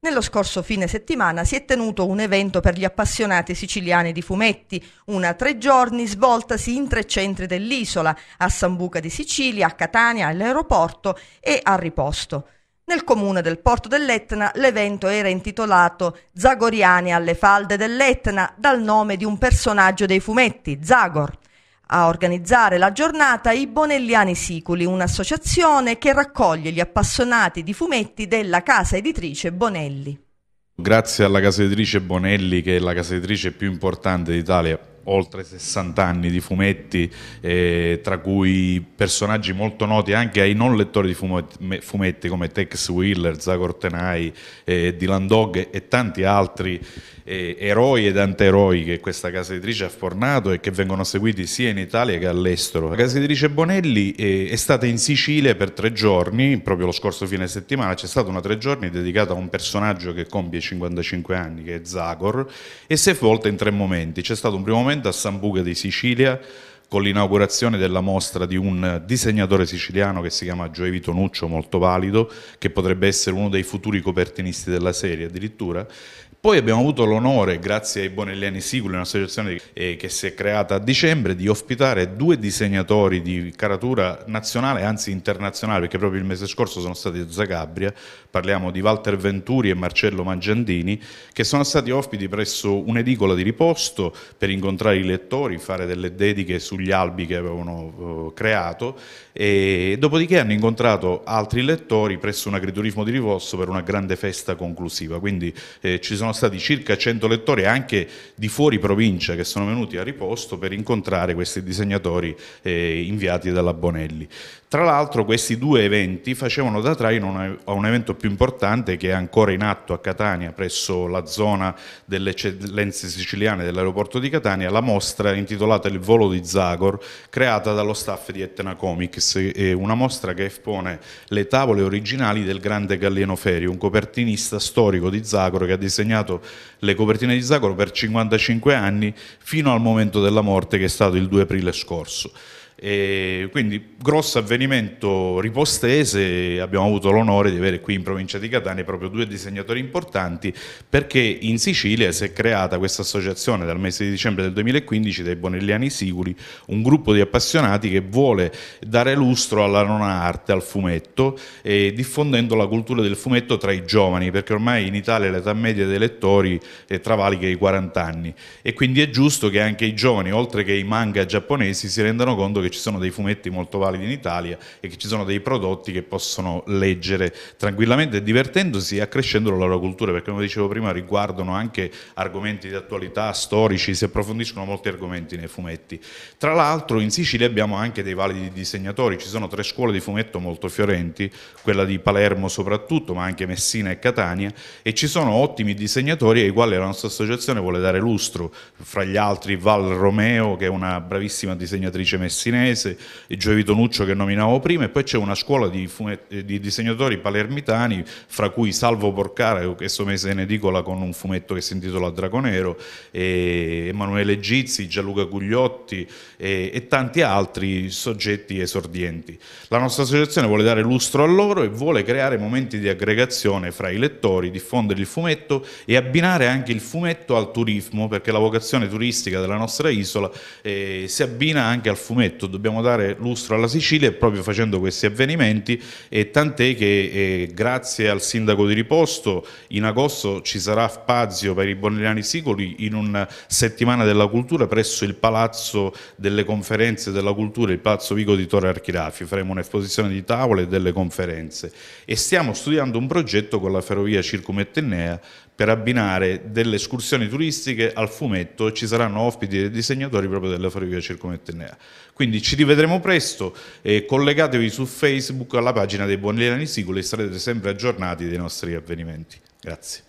Nello scorso fine settimana si è tenuto un evento per gli appassionati siciliani di fumetti, una tre giorni svoltasi in tre centri dell'isola, a Sambuca di Sicilia, a Catania, all'aeroporto e a Riposto. Nel comune del porto dell'Etna l'evento era intitolato Zagoriani alle falde dell'Etna dal nome di un personaggio dei fumetti, Zagor. A organizzare la giornata i Bonelliani Siculi, un'associazione che raccoglie gli appassionati di fumetti della casa editrice Bonelli. Grazie alla casa editrice Bonelli, che è la casa editrice più importante d'Italia oltre 60 anni di fumetti, eh, tra cui personaggi molto noti anche ai non lettori di fumetti, come Tex Wheeler, Zagor Tenai, eh, Dylan Dog e tanti altri eh, eroi ed anteroi che questa casa editrice ha fornato e che vengono seguiti sia in Italia che all'estero. La casa editrice Bonelli eh, è stata in Sicilia per tre giorni, proprio lo scorso fine settimana, c'è stata una tre giorni dedicata a un personaggio che compie 55 anni, che è Zagor, e si è svolta in tre momenti. C'è stato un primo momento a Sambuca di Sicilia con l'inaugurazione della mostra di un disegnatore siciliano che si chiama Gioevi Tonuccio, molto valido, che potrebbe essere uno dei futuri copertinisti della serie addirittura. Poi abbiamo avuto l'onore, grazie ai Bonelliani Siculi, un'associazione eh, che si è creata a dicembre, di ospitare due disegnatori di caratura nazionale, anzi internazionale, perché proprio il mese scorso sono stati a Zagabria, parliamo di Walter Venturi e Marcello Mangiandini, che sono stati ospiti presso un'edicola di riposto per incontrare i lettori, fare delle dediche sul sugli albi che avevano eh, creato e dopodiché hanno incontrato altri lettori presso un agriturismo di Rivosso per una grande festa conclusiva, quindi eh, ci sono stati circa 100 lettori anche di fuori provincia che sono venuti a riposto per incontrare questi disegnatori eh, inviati dalla Bonelli. Tra l'altro questi due eventi facevano da traino a un evento più importante che è ancora in atto a Catania presso la zona delle eccellenze siciliane dell'aeroporto di Catania, la mostra intitolata Il volo di Zara Pitagor creata dallo staff di Etna Comics, una mostra che espone le tavole originali del grande Gallieno Feri, un copertinista storico di Zagor che ha disegnato le copertine di Zagor per 55 anni fino al momento della morte che è stato il 2 aprile scorso. E quindi grosso avvenimento ripostese, abbiamo avuto l'onore di avere qui in provincia di Catania proprio due disegnatori importanti perché in Sicilia si è creata questa associazione dal mese di dicembre del 2015 dei Bonelliani Siculi, un gruppo di appassionati che vuole dare lustro alla nona arte, al fumetto, diffondendo la cultura del fumetto tra i giovani perché ormai in Italia l'età media dei lettori è travalica i 40 anni e quindi è giusto che anche i giovani, oltre che i manga giapponesi, si rendano conto che che ci sono dei fumetti molto validi in Italia e che ci sono dei prodotti che possono leggere tranquillamente, divertendosi e accrescendo la loro cultura, perché come dicevo prima riguardano anche argomenti di attualità, storici, si approfondiscono molti argomenti nei fumetti. Tra l'altro in Sicilia abbiamo anche dei validi disegnatori, ci sono tre scuole di fumetto molto fiorenti, quella di Palermo soprattutto, ma anche Messina e Catania, e ci sono ottimi disegnatori ai quali la nostra associazione vuole dare lustro, fra gli altri Val Romeo, che è una bravissima disegnatrice messinese, ticinese, Giovi Tonuccio che nominavo prima, e poi c'è una scuola di, eh, di, disegnatori palermitani, fra cui Salvo Porcara, che questo mese in edicola con un fumetto che si intitola Draconero, Emanuele Gizzi, Gianluca Gugliotti e, e tanti altri soggetti esordienti. La nostra associazione vuole dare lustro a loro e vuole creare momenti di aggregazione fra i lettori, diffondere il fumetto e abbinare anche il fumetto al turismo, perché la vocazione turistica della nostra isola eh, si abbina anche al fumetto, dobbiamo dare lustro alla Sicilia proprio facendo questi avvenimenti e tant'è che eh, grazie al sindaco di Riposto in agosto ci sarà spazio per i Bonelliani Sicoli in una settimana della cultura presso il Palazzo delle Conferenze della Cultura, il Palazzo Vico di Torre Archiraffi, faremo un'esposizione di tavole e delle conferenze e stiamo studiando un progetto con la ferrovia Circumettennea per abbinare delle escursioni turistiche al fumetto e ci saranno ospiti e disegnatori proprio della ferrovia Circumettennea. Quindi quindi ci rivedremo presto e collegatevi su Facebook alla pagina dei Buoni Lenani Sicoli e sarete sempre aggiornati dei nostri avvenimenti. Grazie.